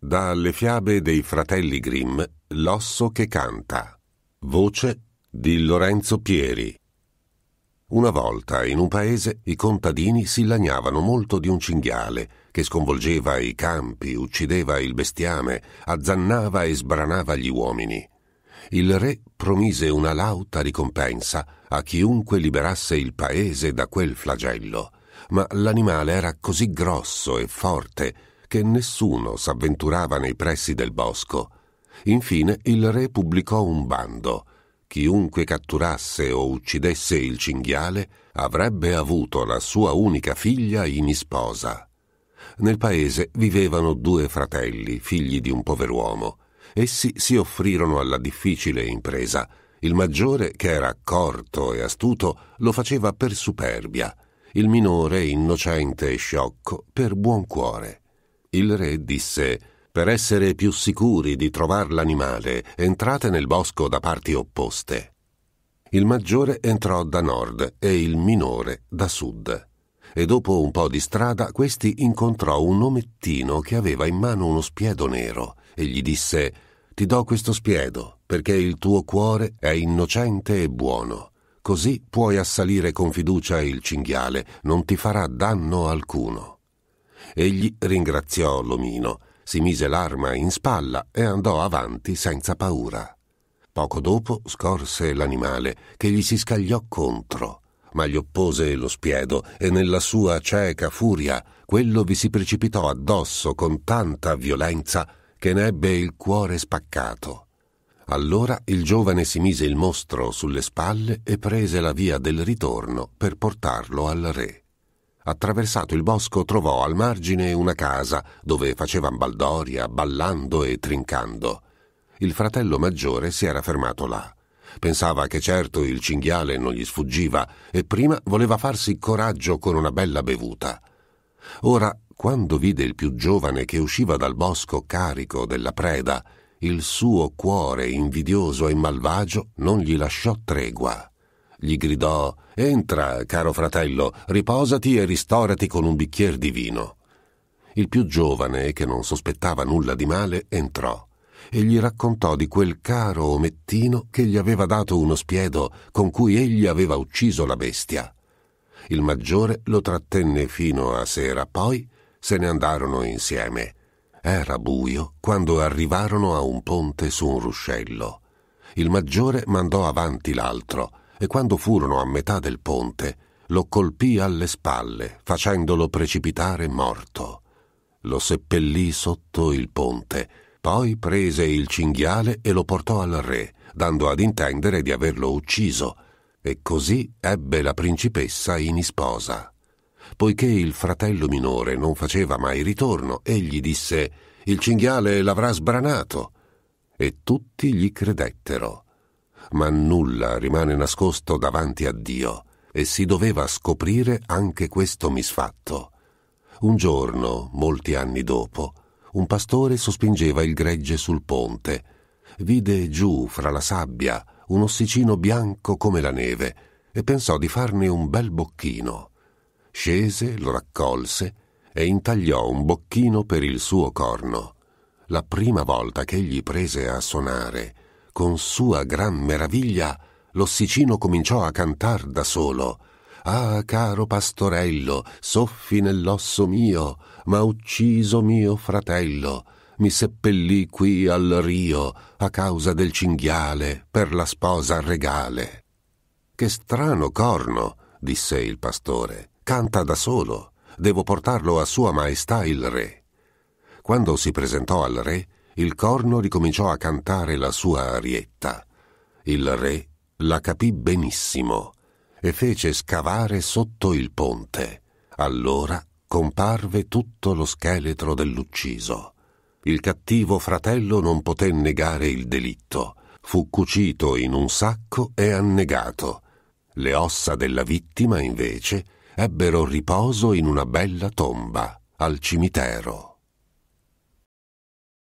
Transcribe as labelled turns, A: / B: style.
A: Dalle fiabe dei fratelli Grimm, L'osso che canta. Voce di Lorenzo Pieri. Una volta in un paese i contadini si lagnavano molto di un cinghiale che sconvolgeva i campi, uccideva il bestiame, azzannava e sbranava gli uomini. Il re promise una lauta ricompensa a chiunque liberasse il paese da quel flagello, ma l'animale era così grosso e forte che nessuno s'avventurava nei pressi del bosco. Infine il re pubblicò un bando. Chiunque catturasse o uccidesse il cinghiale avrebbe avuto la sua unica figlia in sposa. Nel paese vivevano due fratelli, figli di un pover'uomo. Essi si offrirono alla difficile impresa. Il maggiore, che era accorto e astuto, lo faceva per superbia, il minore, innocente e sciocco, per buon cuore. Il re disse Per essere più sicuri di trovar l'animale, entrate nel bosco da parti opposte. Il maggiore entrò da nord e il minore da sud. E dopo un po' di strada questi incontrò un omettino che aveva in mano uno spiedo nero e gli disse Ti do questo spiedo perché il tuo cuore è innocente e buono. Così puoi assalire con fiducia il cinghiale, non ti farà danno alcuno. Egli ringraziò l'omino, si mise l'arma in spalla e andò avanti senza paura. Poco dopo scorse l'animale che gli si scagliò contro, ma gli oppose lo spiedo e nella sua cieca furia quello vi si precipitò addosso con tanta violenza che ne ebbe il cuore spaccato. Allora il giovane si mise il mostro sulle spalle e prese la via del ritorno per portarlo al re attraversato il bosco trovò al margine una casa dove facevan baldoria, ballando e trincando. Il fratello maggiore si era fermato là. Pensava che certo il cinghiale non gli sfuggiva e prima voleva farsi coraggio con una bella bevuta. Ora, quando vide il più giovane che usciva dal bosco carico della preda, il suo cuore invidioso e malvagio non gli lasciò tregua. Gli gridò Entra, caro fratello, riposati e ristorati con un bicchier di vino. Il più giovane, che non sospettava nulla di male, entrò e gli raccontò di quel caro omettino che gli aveva dato uno spiedo con cui egli aveva ucciso la bestia. Il maggiore lo trattenne fino a sera, poi se ne andarono insieme. Era buio quando arrivarono a un ponte su un ruscello. Il maggiore mandò avanti l'altro e quando furono a metà del ponte lo colpì alle spalle, facendolo precipitare morto. Lo seppellì sotto il ponte, poi prese il cinghiale e lo portò al re, dando ad intendere di averlo ucciso, e così ebbe la principessa in isposa. Poiché il fratello minore non faceva mai ritorno, egli disse Il cinghiale l'avrà sbranato. E tutti gli credettero ma nulla rimane nascosto davanti a Dio e si doveva scoprire anche questo misfatto. Un giorno, molti anni dopo, un pastore sospingeva il gregge sul ponte. Vide giù, fra la sabbia, un ossicino bianco come la neve e pensò di farne un bel bocchino. Scese, lo raccolse e intagliò un bocchino per il suo corno. La prima volta che egli prese a suonare, con sua gran meraviglia, l'ossicino cominciò a cantar da solo. Ah, caro pastorello, soffi nell'osso mio, ma ucciso mio fratello, mi seppellì qui al rio a causa del cinghiale per la sposa regale. Che strano corno, disse il pastore, canta da solo, devo portarlo a sua maestà il re. Quando si presentò al re, il corno ricominciò a cantare la sua arietta. Il re la capì benissimo e fece scavare sotto il ponte. Allora comparve tutto lo scheletro dell'ucciso. Il cattivo fratello non poté negare il delitto. Fu cucito in un sacco e annegato. Le ossa della vittima, invece, ebbero riposo in una bella tomba al cimitero.